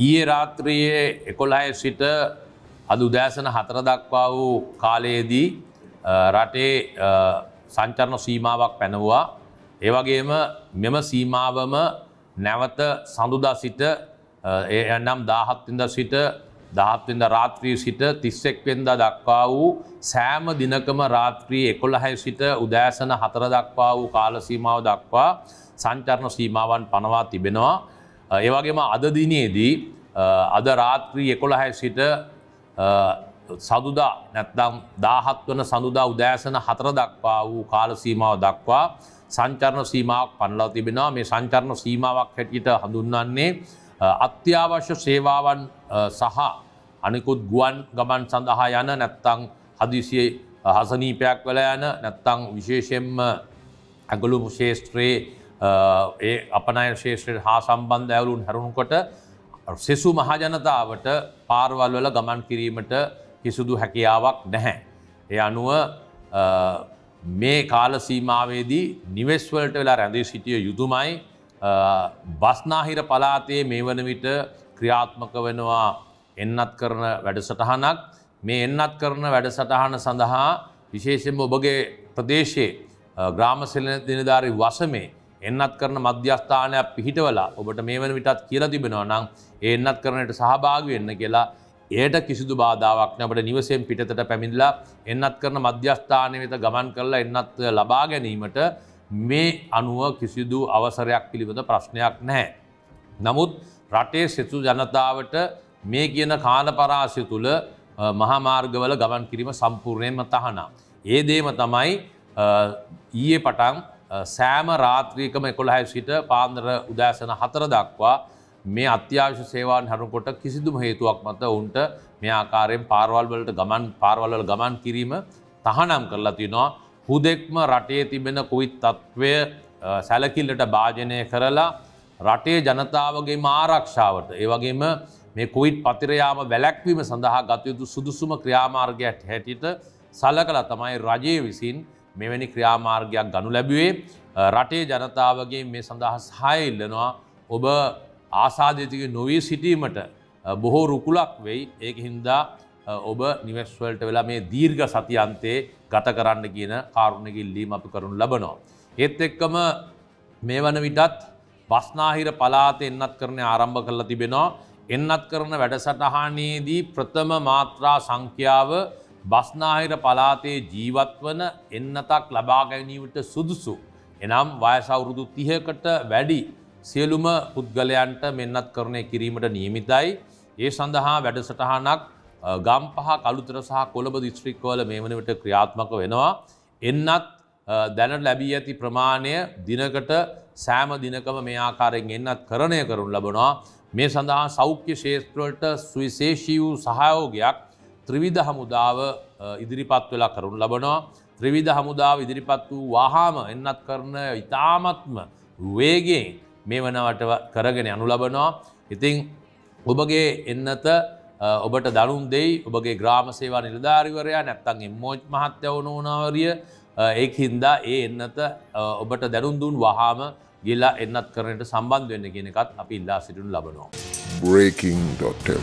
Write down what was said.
ඊයේ රාත්‍රියයේ එකොළහය සිට අද උදෑසන හතර දක්වා වූ කාලයේදී රටේ සංචරණ සීමාවක් පැනවවා ඒවගේම මෙම සීමාවම නැවත සඳුදා සිට එනම් දාහත්වෙන්ද සිට දහත්වෙන්ද රාත්‍රී සිට තිස්සෙක්වෙන්ද දක්වා වූ සෑම දිනකම රාත්‍රී එකොළහය සිට උදෑසන හතර දක්වා වූ කාලසීමාව දක්වා සංචරණ සීමාවන් පනවා තිබෙනවා ඒවගේම අදදිනයේදී අද රාත්‍රී එකොළහැ සිට සදුදා නැත්නම් දාහත් වන සඳුදා උදෑසන හතර දක්වා වූ කාල සීමාව දක්වා සංචරණ සීමාවක් පනලා තිබෙනවා මේ සංචරණ සීමාවක් හැටියට හඳුන්වන්නේ අත්‍යවශ්‍ය සේවාවන් සහ අනිකුත් ගුවන් ගමන් සඳහා යන නැත්තං හදිසිය හසනීපයක් වල යන නැත්තං විශේෂයෙන්ම ඇගලු ශේෂත්‍රයේ ඒ අපනය ශේෂයට හා සම්බන්ධ ඇවලුන් හැරුණුකොට සෙසු මහජනතාවට පාර්වල්වල ගමන් කිරීමට කිසිදු හැකියාවක් නැහැ. ඒ අනුව මේ කාල සීමාවේදී නිවෙස්වලට වෙලා රැඳී සිටිය යුතුමයි බස්නාහිර පලාතයේ මේ වන විට ක්‍රියාත්මක වෙනවා එන්නත් කරන වැඩසටහනක් මේ එන්නත් කරන වැඩසටහන සඳහා විශේෂෙන් ඔබගේ ප්‍රදේශයේ ග්‍රාමශල දෙනධාරි වසමේ එන්නත් කරන මධ්‍යස්ථානයක් පිහිටවලා ඔබට මේ වන විටත් කියලා තිබෙනවා නම් ඒ එන්නත් කරනට සහභාගි වෙන්න කියලා ඒයට කිසිදු බාධාවක් නැබට නිවසයෙන් පිටතට පැමිඳලා එන්නත් කරන මධ්‍යස්ථානය වෙත ගමන් කරලා එන්නත් ලබා ගැනීමට මේ අනුව කිසිදු අවසරයක් පිළිබඳ ප්‍රශ්නයක් නැහැ. නමුත් රටේ සෙතු ජනතාවට මේ කියන කාලපරාසය තුළ මහාමාර්ගවල ගමන් කිරීම සම්පූර්ණයම තහනා. ඒ දේම තමයි ඊයේ පටන් සෑම රාත්‍රීකම එකොළහැ සිට පාන්දර උදෑසන හතර දක්වා මේ අත්‍යවශ්‍ය සේවාන් හරුකොට කිසිදුම හේතුවක් මත ඔවුන්ට මේ ආකාරයෙන් පාර්වල්වලට ගමන් පාර්වල්වල ගමන් කිරීම තහනම් කරලා තිනවා හුදෙක්ම රටේ තිබෙන කුවිත් තත්ත්වය සැලකිල්ලට භාජනය කරලා රටේ ජනතාවගේ ආරක්ෂාවට ඒවගේම මේ කුයිට් පතිරයාම වැලැක්වීම සඳහා ගතයුතු සුදුසුම ක්‍රියාමාර්ගයක් හැටිට සලකලා තමයි රජය විසින් මෙවැනි ක්‍රියාමාර්ගයක් ගනු ලැබුවේ රටේ ජනතාවගේ මේ සඳහා සහය ඉල්ලනවා ඔබ ආසාධතික නොවී සිටීමට බොහෝ රුකුලක් වෙයි ඒක හින්දා ඔබ නිවස්වල්ට වෙලා මේ දීර්ඝ සතියන්තේ ගත කරන්න කියන කාරුණකිල්ලීම අපි කරුණු ලබනවා. ඒත් එක්කම මේ වන විටත් බස්නාහිර පලාත එන්නත් කරන ආරම්භ කරලා තිබෙනවා එන්නත් කරන වැඩසටහනේදී ප්‍රථම මාත්‍රා සංඛ්‍යාව බස්නාහිර පලාතේ ජීවත්වන එන්නතක් ලබා ගැනීමට සුදුසු. එනම් වයසවුරුදු තිහකට වැඩි සියලුම පුද්ගලයන්ට මෙන්නත් කරණය කිරීමට නියමිතයි. ඒ සඳහා වැඩසටහනක් ගම්පහ කළුතර සහ කොළඹ දිස්ත්‍රික්කවල මේ වනවිට ක්‍රියාත්මක වෙනවා. එන්නත් දැනට ලැබී ඇති ප්‍රමාණය දිනකට සෑම දිනකම මේ ආකාරයෙන් එන්නත් කරණය කරුන් ලබනවා. මේ සඳහා සෞඛ්‍ය ශේත්‍රවලට සුවිශේෂී වූ සහයෝගයක් ත්‍රිවිධ හමුදාව ඉදිරිපත් වෙලා කරුණු ලබනවා ත්‍රවිධ හමුදාව ඉදිරිපත් වූ වහාම එන්නත් කරන ඉතාමත්ම වේගේ මේ වනවට කරගෙන අනු ලබනවා ඉතිං ඔබගේ එන්නත ඔබට දනුම් දෙයි ඔබගේ ග්‍රාම සේවා නිලධාරිවරයා නැත්තන් එම්මෝජ් මහත්‍ය ඕනෝනාවරිය ඒ හින්දා ඒ එන්නත ඔබට දැනුම් දුන් වහාම ගිල්ලා එන්නත් කරනට සම්බන්ධ වෙන්න කියෙනෙකත් අපි ඉල්ලා සිටුන් ලබනවා. Breaking.lk